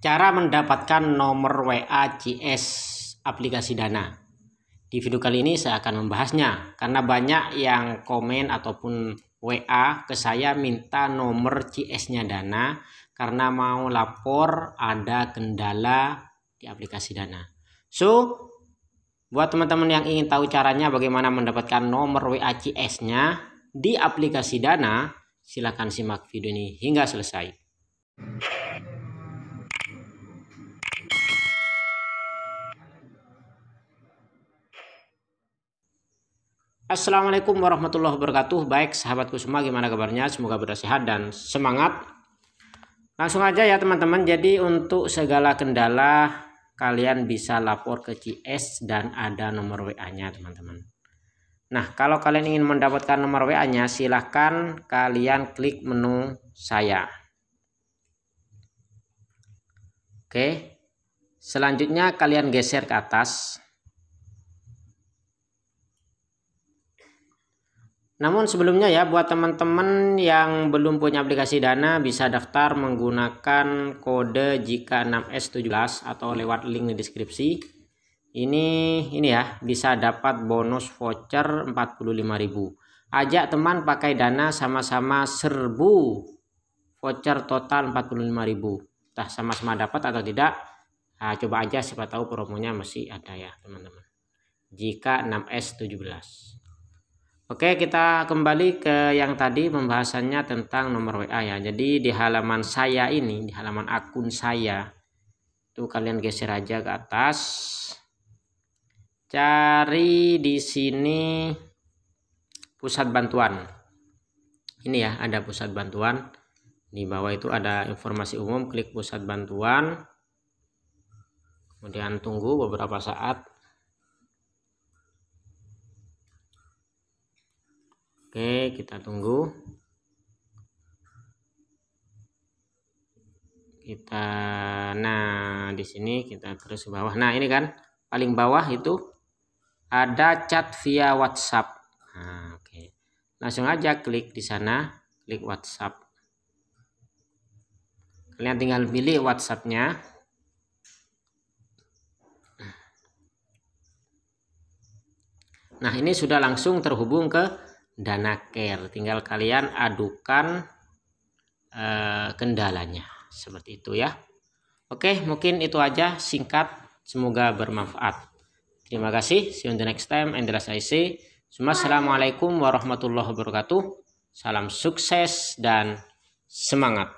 Cara mendapatkan nomor WA CS aplikasi Dana. Di video kali ini saya akan membahasnya karena banyak yang komen ataupun WA ke saya minta nomor CS nya Dana karena mau lapor ada kendala di aplikasi Dana. So, buat teman-teman yang ingin tahu caranya bagaimana mendapatkan nomor WA CS nya di aplikasi Dana, silahkan simak video ini hingga selesai. Assalamualaikum warahmatullahi wabarakatuh. Baik sahabatku semua, gimana kabarnya? Semoga sehat dan semangat. Langsung aja ya teman-teman. Jadi untuk segala kendala kalian bisa lapor ke CS dan ada nomor WA-nya teman-teman. Nah, kalau kalian ingin mendapatkan nomor WA-nya, silahkan kalian klik menu saya. Oke. Selanjutnya kalian geser ke atas. Namun sebelumnya ya buat teman-teman yang belum punya aplikasi Dana bisa daftar menggunakan kode jika 6S17 atau lewat link di deskripsi. Ini ini ya bisa dapat bonus voucher 45.000. Ajak teman pakai Dana sama-sama serbu voucher total 45.000. Tah sama-sama dapat atau tidak? Nah, coba aja siapa tahu promonya masih ada ya teman-teman. Jika 6S17. Oke, kita kembali ke yang tadi pembahasannya tentang nomor WA ya. Jadi di halaman saya ini, di halaman akun saya. itu kalian geser aja ke atas. Cari di sini pusat bantuan. Ini ya, ada pusat bantuan. Di bawah itu ada informasi umum, klik pusat bantuan. Kemudian tunggu beberapa saat Oke, kita tunggu. Kita nah di sini kita terus ke bawah. Nah, ini kan paling bawah itu ada chat via WhatsApp. Nah, oke. Langsung aja klik di sana, klik WhatsApp. Kalian tinggal pilih WhatsApp-nya. Nah, ini sudah langsung terhubung ke dana care tinggal kalian adukan eh, kendalanya seperti itu ya oke mungkin itu aja singkat semoga bermanfaat terima kasih see you in the next time and I see Assalamualaikum warahmatullahi wabarakatuh salam sukses dan semangat